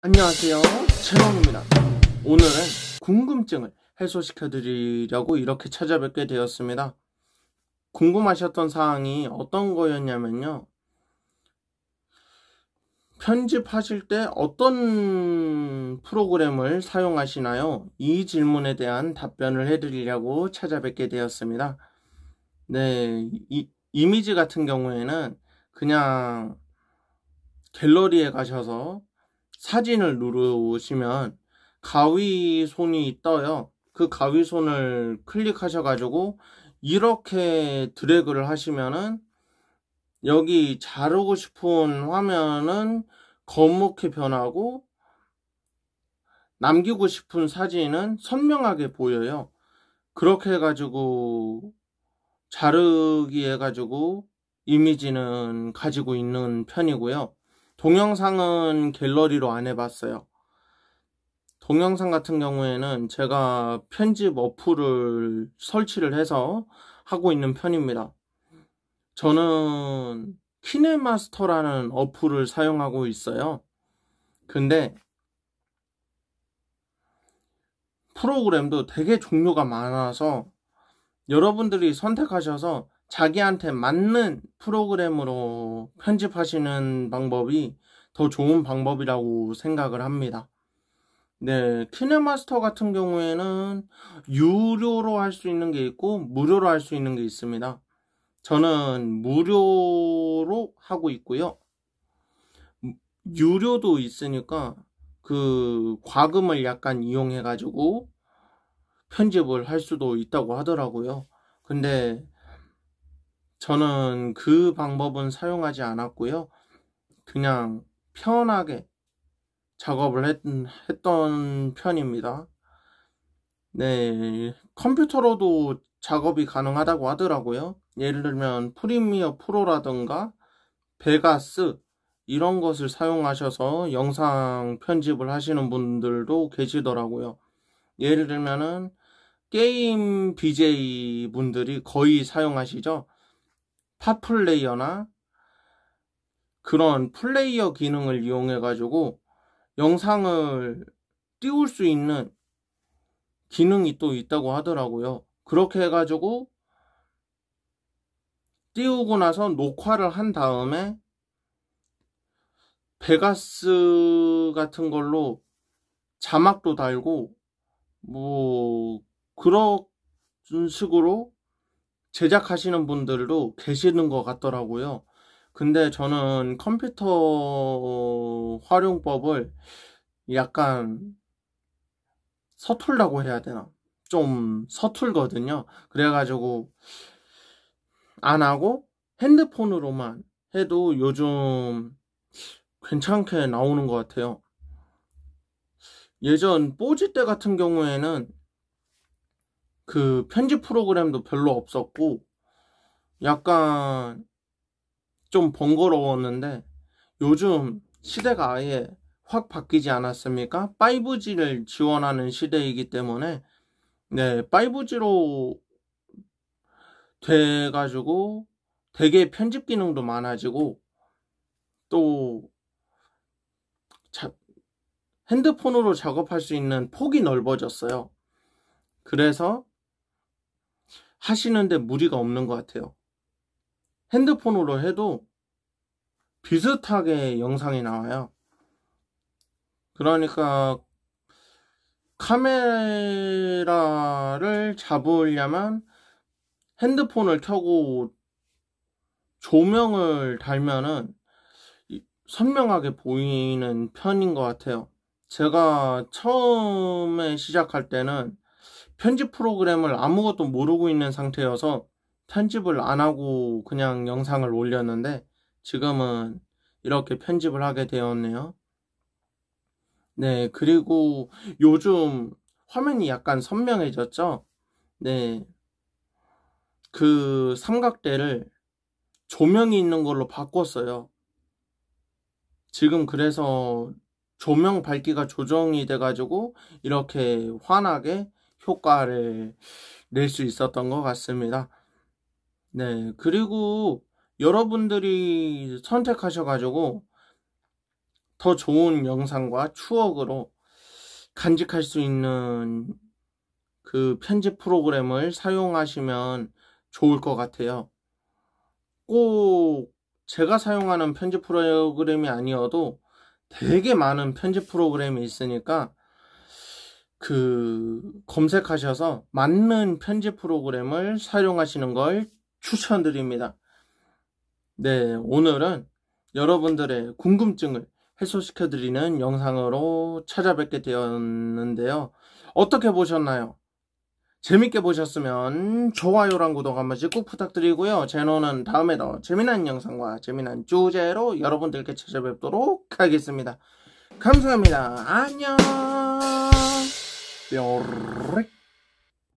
안녕하세요 최광입니다 오늘은 궁금증을 해소시켜 드리려고 이렇게 찾아뵙게 되었습니다 궁금하셨던 사항이 어떤 거였냐면요 편집하실 때 어떤 프로그램을 사용하시나요? 이 질문에 대한 답변을 해드리려고 찾아뵙게 되었습니다 네 이, 이미지 같은 경우에는 그냥 갤러리에 가셔서 사진을 누르시면 가위손이 떠요. 그 가위손을 클릭하셔가지고 이렇게 드래그를 하시면은 여기 자르고 싶은 화면은 검게 변하고 남기고 싶은 사진은 선명하게 보여요. 그렇게 해가지고 자르기 해가지고 이미지는 가지고 있는 편이고요. 동영상은 갤러리로 안 해봤어요. 동영상 같은 경우에는 제가 편집 어플을 설치를 해서 하고 있는 편입니다. 저는 키네마스터라는 어플을 사용하고 있어요. 근데 프로그램도 되게 종류가 많아서 여러분들이 선택하셔서 자기한테 맞는 프로그램으로 편집하시는 방법이 더 좋은 방법이라고 생각을 합니다. 네, 키네마스터 같은 경우에는 유료로 할 수 있는 게 있고 무료로 할 수 있는 게 있습니다. 저는 무료로 하고 있고요. 유료도 있으니까 그 과금을 약간 이용해 가지고 편집을 할 수도 있다고 하더라고요. 근데 저는 그 방법은 사용하지 않았고요. 그냥 편하게 작업을 했, 했던 편입니다. 네, 컴퓨터로도 작업이 가능하다고 하더라고요. 예를 들면 프리미어 프로라던가 베가스 이런 것을 사용하셔서 영상 편집을 하시는 분들도 계시더라고요. 예를 들면은 게임 BJ 분들이 거의 사용하시죠. 팟플레이어나 그런 플레이어 기능을 이용해 가지고 영상을 띄울 수 있는 기능이 또 있다고 하더라고요. 그렇게 해가지고 띄우고 나서 녹화를 한 다음에 베가스 같은 걸로 자막도 달고 뭐 그런 식으로 제작하시는 분들도 계시는 것 같더라고요. 근데 저는 컴퓨터 활용법을 약간 서툴다고 해야 되나? 좀 서툴거든요. 그래가지고 안 하고 핸드폰으로만 해도 요즘 괜찮게 나오는 것 같아요. 예전 뽀지 때 같은 경우에는 그 편집 프로그램도 별로 없었고 약간 좀 번거로웠는데 요즘 시대가 아예 확 바뀌지 않았습니까? 5G를 지원하는 시대이기 때문에 네, 5G로 돼가지고 되게 편집 기능도 많아지고 또 자, 핸드폰으로 작업할 수 있는 폭이 넓어졌어요. 그래서 하시는데 무리가 없는 것 같아요. 핸드폰으로 해도 비슷하게 영상이 나와요. 그러니까 카메라를 잡으려면 핸드폰을 켜고 조명을 달면은 선명하게 보이는 편인 것 같아요. 제가 처음에 시작할 때는 편집 프로그램을 아무것도 모르고 있는 상태여서 편집을 안 하고 그냥 영상을 올렸는데 지금은 이렇게 편집을 하게 되었네요. 네, 그리고 요즘 화면이 약간 선명해졌죠? 네. 그 삼각대를 조명이 있는 걸로 바꿨어요. 지금 그래서 조명 밝기가 조정이 돼가지고 이렇게 환하게 효과를 낼 수 있었던 것 같습니다. 네, 그리고 여러분들이 선택하셔가지고 더 좋은 영상과 추억으로 간직할 수 있는 그 편집 프로그램을 사용하시면 좋을 것 같아요. 꼭 제가 사용하는 편집 프로그램이 아니어도 되게 많은 편집 프로그램이 있으니까 그 검색하셔서 맞는 편집 프로그램을 사용하시는 걸 추천드립니다. 네, 오늘은 여러분들의 궁금증을 해소시켜 드리는 영상으로 찾아뵙게 되었는데요. 어떻게 보셨나요? 재밌게 보셨으면 좋아요랑 구독 한 번씩 꼭 부탁드리고요. 제노는 다음에 더 재미난 영상과 재미난 주제로 여러분들께 찾아뵙도록 하겠습니다. 감사합니다. 안녕! Der Direkt